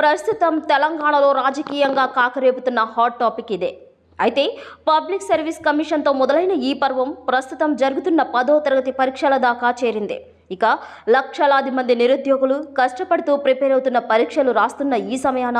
ప్రస్తుతం తెలంగాణలో రాజకీయంగా కాకరేపుతున్న హాట్ టాపిక్ ఇదే అయితే పబ్లిక్ సర్వీస్ కమిషన్తో మొదలైన ఈ పర్వం ప్రస్తుతం జరుగుతున్న పదో తరగతి పరీక్షల దాకా చేరింది ఇక లక్షలాది మంది నిరుద్యోగులు కష్టపడుతూ ప్రిపేర్ అవుతున్న పరీక్షలు రాస్తున్న ఈ సమయాన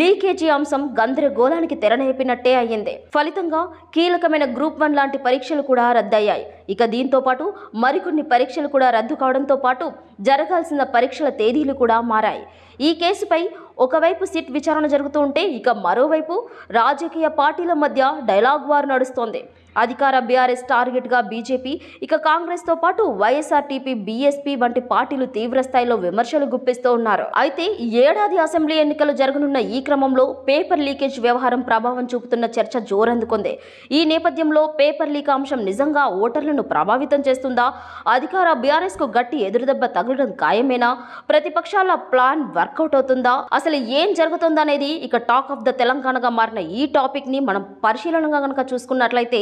లీకేజీ అంశం గందరగోళానికి తెరనేపినట్టే అయ్యింది ఫలితంగా కీలకమైన గ్రూప్ వన్ లాంటి పరీక్షలు కూడా రద్దయ్యాయి ఇక దీంతో పాటు మరికొన్ని పరీక్షలు కూడా రద్దు కావడంతో పాటు జరగాల్సిన పరీక్షల తేదీలు కూడా మారాయి ఈ కేసుపై ఒకవైపు సిట్ విచారణ జరుగుతూ ఉంటే ఇక మరోవైపు రాజకీయ పార్టీల మధ్య డైలాగ్ వారు నడుస్తోంది అధికార బీఆర్ఎస్ టార్గెట్గా బీజేపీ ఇక కాంగ్రెస్తో పాటు వైఎస్ఆర్టీపీ బీఎస్పీ వంటి పార్టీలు తీవ్రస్థాయిలో విమర్శలు గుప్పిస్తూ ఉన్నారు అయితే ఏడాది అసెంబ్లీ ఎన్నికలు జరగనున్న ఈ క్రమంలో పేపర్ లీకేజ్ వ్యవహారం ప్రభావం చూపుతున్న చర్చ జోరందుకుంది ఈ నేపథ్యంలో పేపర్ లీక్ అంశం నిజంగా ఓటర్లను ప్రభావితం చేస్తుందా అధికార బీఆర్ఎస్ కు గట్టి ఎదురుదెబ్బ తగలడం ఖాయమేనా ప్రతిపక్షాల ప్లాన్ వర్కౌట్ అవుతుందా అసలు ఏం జరుగుతుందనేది ఇక టాక్ ఆఫ్ ద తెలంగాణగా మారిన ఈ టాపిక్ ని మనం పరిశీలనగా కనుక చూసుకున్నట్లయితే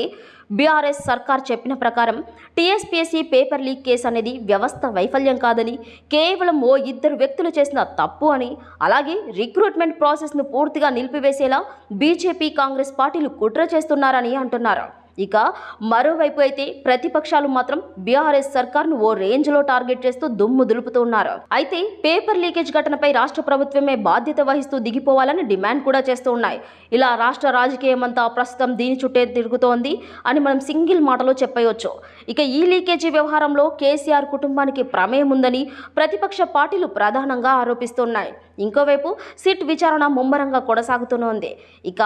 బీఆర్ఎస్ సర్కార్ చెప్పిన ప్రకారం టీఎస్పీఎస్సీ పేపర్ లీక్ కేసు అనేది వ్యవస్థ వైఫల్యం కాదని కేవలం ఓ ఇద్దరు వ్యక్తులు చేసిన తప్పు అని అలాగే రిక్రూట్మెంట్ ప్రాసెస్ను పూర్తిగా నిలిపివేసేలా బీజేపీ కాంగ్రెస్ పార్టీలు కుట్ర చేస్తున్నారని అంటున్నారు ఇక మరోవైపు అయితే ప్రతిపక్షాలు మాత్రం బీఆర్ఎస్ సర్కార్ను ఓ రేంజ్ లో టార్గెట్ చేస్తూ దుమ్ము దులుపుతూ ఉన్నారు అయితే పేపర్ లీకేజ్ ఘటనపై రాష్ట్ర ప్రభుత్వమే బాధ్యత వహిస్తూ దిగిపోవాలని డిమాండ్ కూడా చేస్తూ ఉన్నాయి ఇలా రాష్ట్ర రాజకీయం అంతా ప్రస్తుతం దీని చుట్టే తిరుగుతోంది అని మనం సింగిల్ మాటలో చెప్పవచ్చు ఇక ఈ లీకేజీ వ్యవహారంలో కేసీఆర్ కుటుంబానికి ప్రమేయం ఉందని ప్రతిపక్ష పార్టీలు ప్రధానంగా ఆరోపిస్తున్నాయి ఇంకోవైపు సిట్ విచారణ ముమ్మరంగా కొనసాగుతూనే ఉంది ఇక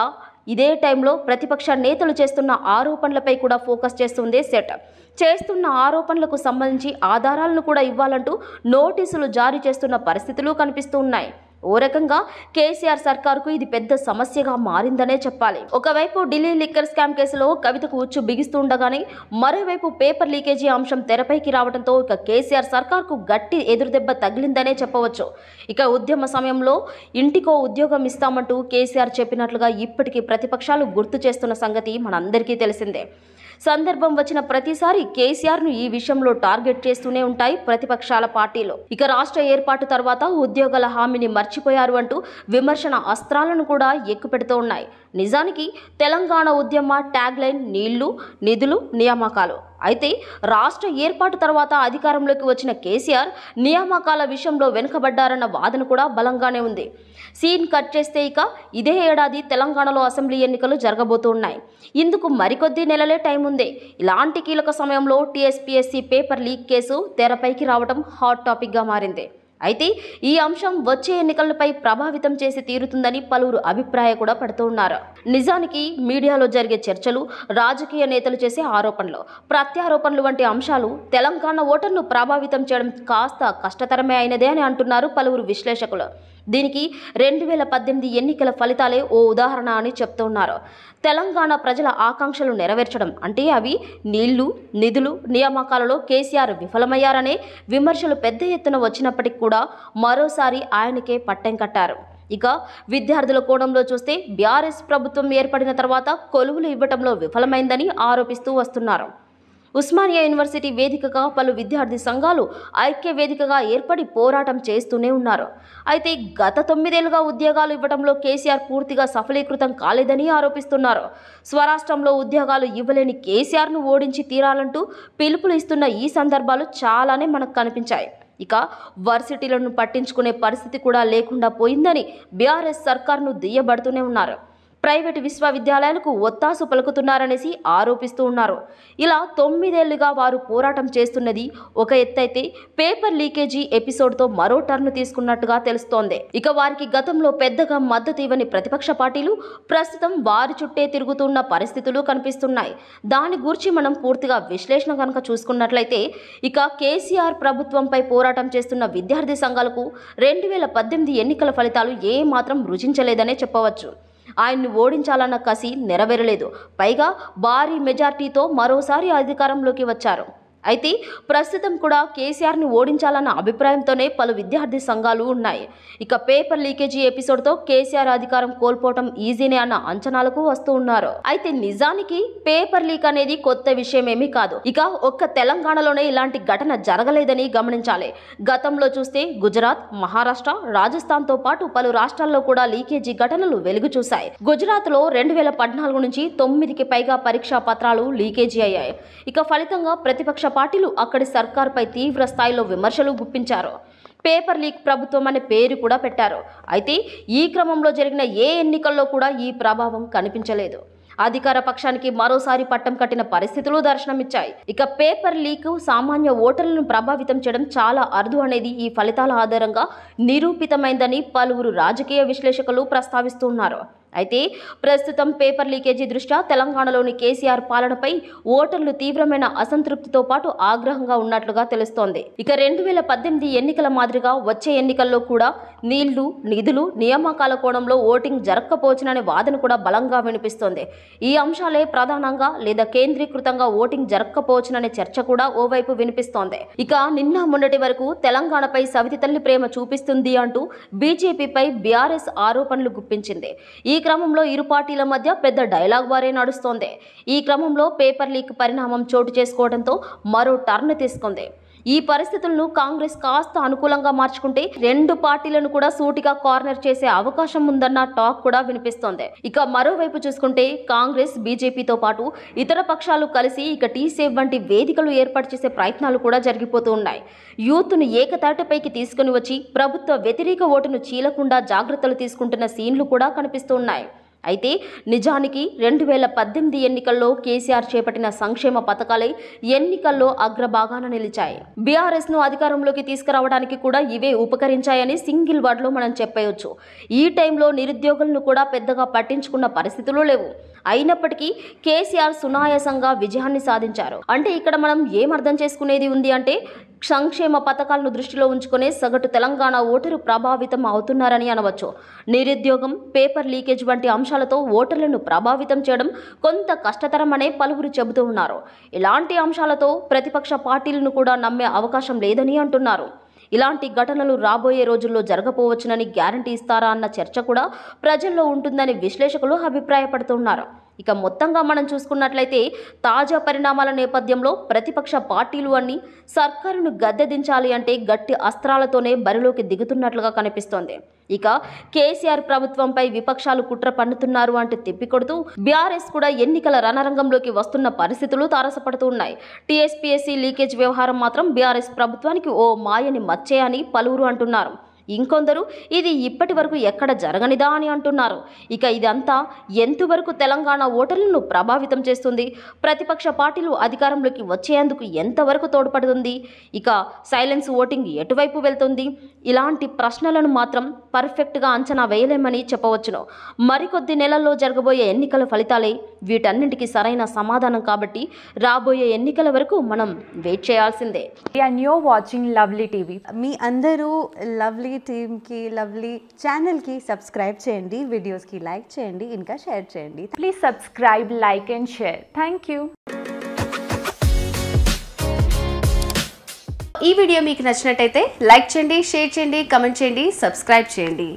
ఇదే టైంలో ప్రతిపక్ష నేతలు చేస్తున్న ఆరోపణలపై కూడా ఫోకస్ చేస్తుంది సెట్ చేస్తున్న ఆరోపణలకు సంబంధించి ఆధారాలను కూడా ఇవ్వాలంటూ నోటీసులు జారీ చేస్తున్న పరిస్థితులు కనిపిస్తున్నాయి ఓ రకంగా కేసీఆర్ సర్కార్కు ఇది పెద్ద సమస్యగా మారిందనే చెప్పాలి ఒకవైపు ఢిల్లీ లిక్కర్ స్కామ్ కేసులో కవితకు ఉచ్చు బిగిస్తుండగానే మరోవైపు పేపర్ లీకేజీ అంశం తెరపైకి రావడంతో ఇక కేసీఆర్ సర్కార్కు గట్టి ఎదురుదెబ్బ తగిలిందనే చెప్పవచ్చు ఇక ఉద్యమ సమయంలో ఇంటికో ఉద్యోగం ఇస్తామంటూ కేసీఆర్ చెప్పినట్లుగా ఇప్పటికీ ప్రతిపక్షాలు గుర్తు చేస్తున్న సంగతి మనందరికీ తెలిసిందే సందర్భం వచ్చిన ప్రతిసారి కేసీఆర్ను ఈ విషయంలో టార్గెట్ చేస్తూనే ఉంటాయి ప్రతిపక్షాల పార్టీలు ఇక రాష్ట్ర ఏర్పాటు తర్వాత ఉద్యోగాల హామీని మర్చి మర్చిపోయారు అంటూ విమర్శన అస్త్రాలను కూడా ఎక్కుపెడుతూ ఉన్నాయి నిజానికి తెలంగాణ ఉద్యమ ట్యాగ్లైన్ నీళ్లు నిధులు నియామకాలు అయితే రాష్ట్ర ఏర్పాటు తర్వాత అధికారంలోకి వచ్చిన కేసీఆర్ నియామకాల విషయంలో వెనుకబడ్డారన్న వాదన కూడా బలంగానే ఉంది సీన్ కట్ చేస్తే ఇక ఇదే ఏడాది తెలంగాణలో అసెంబ్లీ ఎన్నికలు జరగబోతున్నాయి ఇందుకు మరికొద్ది నెలలే టైం ఉంది ఇలాంటి కీలక సమయంలో టీఎస్పీఎస్సీ పేపర్ లీక్ కేసు తెరపైకి రావడం హాట్ టాపిక్గా మారింది అయితే ఈ అంశం వచ్చే ఎన్నికలపై ప్రభావితం చేసి తీరుతుందని పలువురు అభిప్రాయ కూడా పడుతున్నారు నిజానికి మీడియాలో జరిగే చర్చలు రాజకీయ నేతలు చేసే ఆరోపణలు ప్రత్యారోపణలు వంటి అంశాలు తెలంగాణ ఓటర్ను ప్రభావితం చేయడం కాస్త కష్టతరమే అయినదే అని అంటున్నారు పలువురు విశ్లేషకులు దీనికి రెండు వేల పద్దెనిమిది ఎన్నికల ఫలితాలే ఓ ఉదాహరణ అని చెప్తున్నారు తెలంగాణ ప్రజల ఆకాంక్షలు నెరవేర్చడం అంటే అవి నీళ్లు నిధులు నియామకాలలో కేసీఆర్ విఫలమయ్యారనే విమర్శలు పెద్ద ఎత్తున వచ్చినప్పటికీ కూడా మరోసారి ఆయనకే పట్టం కట్టారు ఇక విద్యార్థుల కోణంలో చూస్తే బీఆర్ఎస్ ప్రభుత్వం ఏర్పడిన తర్వాత కొలువులు ఇవ్వడంలో విఫలమైందని ఆరోపిస్తూ వస్తున్నారు ఉస్మానియా యూనివర్సిటీ వేదికగా పలు విద్యార్థి సంఘాలు ఐక్య వేదికగా ఏర్పడి పోరాటం చేస్తూనే ఉన్నారు అయితే గత తొమ్మిదేళ్లుగా ఉద్యోగాలు ఇవ్వడంలో కేసీఆర్ పూర్తిగా సఫలీకృతం కాలేదని ఆరోపిస్తున్నారు స్వరాష్ట్రంలో ఉద్యోగాలు ఇవ్వలేని కేసీఆర్ను ఓడించి తీరాలంటూ పిలుపులు ఇస్తున్న ఈ సందర్భాలు చాలానే మనకు కనిపించాయి ఇక వర్సిటీలను పట్టించుకునే పరిస్థితి కూడా లేకుండా పోయిందని బీఆర్ఎస్ సర్కార్ను దియ్యబడుతూనే ఉన్నారు ప్రైవేటు విశ్వవిద్యాలయాలకు ఒత్తాసు పలుకుతున్నారనేసి ఆరోపిస్తూ ఉన్నారు ఇలా తొమ్మిదేళ్లుగా వారు పోరాటం చేస్తున్నది ఒక ఎత్తైతే పేపర్ లీకేజీ ఎపిసోడ్తో మరో టర్న్ తీసుకున్నట్టుగా తెలుస్తోంది ఇక వారికి గతంలో పెద్దగా మద్దతు ఇవ్వని ప్రతిపక్ష పార్టీలు ప్రస్తుతం వారి చుట్టే తిరుగుతున్న పరిస్థితులు కనిపిస్తున్నాయి దాని గురించి మనం పూర్తిగా విశ్లేషణ కనుక చూసుకున్నట్లయితే ఇక కేసీఆర్ ప్రభుత్వంపై పోరాటం చేస్తున్న విద్యార్థి సంఘాలకు రెండు వేల పద్దెనిమిది ఎన్నికల ఫలితాలు ఏ మాత్రం రుచించలేదనే చెప్పవచ్చు ఆయన్ని ఓడించాలన్న కసి నెరవేరలేదు పైగా భారీ మెజార్టీతో మరోసారి అధికారంలోకి వచ్చారు అయితే ప్రస్తుతం కూడా కేసీఆర్ని ఓడించాలన్న అభిప్రాయంతోనే పలు విద్యార్థి సంఘాలు ఉన్నాయి ఇక పేపర్ లీకేజీ ఎపిసోడ్తో కేసీఆర్ అధికారం కోల్పోవటం ఈజీనే అన్న అంచనాలకు వస్తూ ఉన్నారు అయితే నిజానికి పేపర్ లీక్ అనేది కొత్త విషయం ఏమీ కాదు ఇక ఒక్క తెలంగాణలోనే ఇలాంటి ఘటన జరగలేదని గమనించాలి గతంలో చూస్తే గుజరాత్ మహారాష్ట్ర రాజస్థాన్ తో పాటు పలు రాష్ట్రాల్లో కూడా లీకేజీ ఘటనలు వెలుగు చూశాయి గుజరాత్ లో రెండు వేల పద్నాలుగు నుంచి తొమ్మిదికి పైగా పరీక్షా పత్రాలు లీకేజీ అయ్యాయి ఇక ఫలితంగా ప్రతిపక్ష పార్టీలు అక్కడి సర్కార్పై తీవ్ర స్థాయిలో విమర్శలు గుప్పించారు పేపర్ లీక్ ప్రభుత్వం అనే పేరు కూడా పెట్టారు అయితే ఈ క్రమంలో జరిగిన ఏ ఎన్నికల్లో కూడా ఈ ప్రభావం కనిపించలేదు అధికార పక్షానికి మరోసారి పట్టం కట్టిన పరిస్థితులు దర్శనమిచ్చాయి ఇక పేపర్ లీక్ సామాన్య ఓటర్లను ప్రభావితం చేయడం చాలా అరుదు అనేది ఈ ఫలితాల ఆధారంగా నిరూపితమైందని పలువురు రాజకీయ విశ్లేషకులు ప్రస్తావిస్తున్నారు అయితే ప్రస్తుతం పేపర్ లీకేజీ దృష్ట్యా తెలంగాణలోని కేసీఆర్ పాలనపై ఓటర్లు తీవ్రమైన అసంతృప్తితో పాటు ఆగ్రహంగా ఉన్నట్లుగా తెలుస్తోంది ఇక రెండు వేల పద్దెనిమిది ఎన్నికల మాదిరిగా వచ్చే ఎన్నికల్లో కూడా నీళ్లు నిధులు నియామకాల కోణంలో ఓటింగ్ జరగకపోవచ్చుననే వాదన కూడా బలంగా వినిపిస్తోంది ఈ అంశాలే ప్రధానంగా లేదా కేంద్రీకృతంగా ఓటింగ్ జరగకపోవచ్చుననే చర్చ కూడా ఓవైపు వినిపిస్తోంది ఇక నిన్న మొన్నటి వరకు తెలంగాణపై సవితి తల్లి ప్రేమ చూపిస్తుంది అంటూ బీజేపీపై బీఆర్ఎస్ ఆరోపణలు గుప్పించింది ఈ ఈ క్రమంలో ఇరు పార్టీల మధ్య పెద్ద డైలాగ్ వారే నడుస్తోంది ఈ క్రమంలో పేపర్ లీక్ పరిణామం చోటు చేసుకోవడంతో మరో టర్న్ తీసుకుంది ఈ పరిస్థితులను కాంగ్రెస్ కాస్త అనుకూలంగా మార్చుకుంటే రెండు పార్టీలను కూడా సూటిగా కార్నర్ చేసే అవకాశం ఉందన్న టాక్ కూడా వినిపిస్తోంది ఇక మరోవైపు చూసుకుంటే కాంగ్రెస్ బీజేపీతో పాటు ఇతర పక్షాలు కలిసి ఇక టీసేవ్ వంటి వేదికలు ఏర్పాటు చేసే ప్రయత్నాలు కూడా జరిగిపోతూ ఉన్నాయి యూత్ను ఏకతాటిపైకి తీసుకుని వచ్చి ప్రభుత్వ వ్యతిరేక ఓటును చీలకుండా జాగ్రత్తలు తీసుకుంటున్న సీన్లు కూడా కనిపిస్తూ ఉన్నాయి అయితే నిజానికి రెండు వేల పద్దెనిమిది ఎన్నికల్లో కేసీఆర్ చేపట్టిన సంక్షేమ పథకాలే ఎన్నికల్లో అగ్రభాగాన నిలిచాయి బీఆర్ఎస్ ను అధికారంలోకి తీసుకురావడానికి కూడా ఇవే ఉపకరించాయని సింగిల్ వర్డ్లో మనం చెప్పవచ్చు ఈ టైంలో నిరుద్యోగులను కూడా పెద్దగా పట్టించుకున్న పరిస్థితులు లేవు అయినప్పటికీ కేసీఆర్ సునాయాసంగా విజయాన్ని సాధించారు అంటే ఇక్కడ మనం ఏం అర్థం చేసుకునేది ఉంది అంటే సంక్షేమ పథకాలను దృష్టిలో ఉంచుకునే సగటు తెలంగాణ ఓటరు ప్రభావితం అవుతున్నారని అనవచ్చు నిరుద్యోగం పేపర్ లీకేజ్ వంటి అంశాలతో ఓటర్లను ప్రభావితం చేయడం కొంత కష్టతరమనే పలువురు చెబుతూ ఉన్నారు ఇలాంటి అంశాలతో ప్రతిపక్ష పార్టీలను కూడా నమ్మే అవకాశం లేదని అంటున్నారు ఇలాంటి ఘటనలు రాబోయే రోజుల్లో జరగపోవచ్చునని గ్యారంటీ ఇస్తారా అన్న చర్చ కూడా ప్రజల్లో ఉంటుందని విశ్లేషకులు అభిప్రాయపడుతున్నారు ఇక మొత్తంగా మనం చూసుకున్నట్లయితే తాజా పరిణామాల నేపథ్యంలో ప్రతిపక్ష పార్టీలు అన్ని సర్కారును గద్దెదించాలి అంటే గట్టి అస్త్రాలతోనే బరిలోకి దిగుతున్నట్లుగా కనిపిస్తోంది ఇక కేసీఆర్ ప్రభుత్వంపై విపక్షాలు కుట్ర పన్నుతున్నారు అంటూ తిప్పికొడుతూ బీఆర్ఎస్ కూడా ఎన్నికల రణరంగంలోకి వస్తున్న పరిస్థితులు తారసపడుతూ ఉన్నాయి టీఎస్పీఎస్సీ లీకేజ్ వ్యవహారం మాత్రం బీఆర్ఎస్ ప్రభుత్వానికి ఓ మాయని మచ్చే అని పలువురు అంటున్నారు ఇంకొందరు ఇది ఇప్పటి వరకు ఎక్కడ జరగనిదా అని అంటున్నారు ఇక ఇదంతా ఎంతవరకు తెలంగాణ ఓటర్లను ప్రభావితం చేస్తుంది ప్రతిపక్ష పార్టీలు అధికారంలోకి వచ్చేందుకు ఎంతవరకు తోడ్పడుతుంది ఇక సైలెన్స్ ఓటింగ్ ఎటువైపు వెళ్తుంది ఇలాంటి ప్రశ్నలను మాత్రం పర్ఫెక్ట్గా అంచనా వేయలేమని చెప్పవచ్చును మరికొద్ది నెలల్లో జరగబోయే ఎన్నికల ఫలితాలే వీటన్నింటికి సరైన సమాధానం కాబట్టి రాబోయే ఎన్నికల వరకు మనం వెయిట్ చేయాల్సిందే and you watching lovely TV మీ అందరూ లవ్లీ టీమ్కి లవ్లీ ఛానల్కి సబ్స్క్రైబ్ చేయండి వీడియోస్కి లైక్ చేయండి ఇంకా షేర్ చేయండి please subscribe like and share thank you ఈ వీడియో మీకు నచ్చినట్టయితే లైక్ చేయండి షేర్ చేయండి కమెంట్ చేయండి సబ్స్క్రైబ్ చేయండి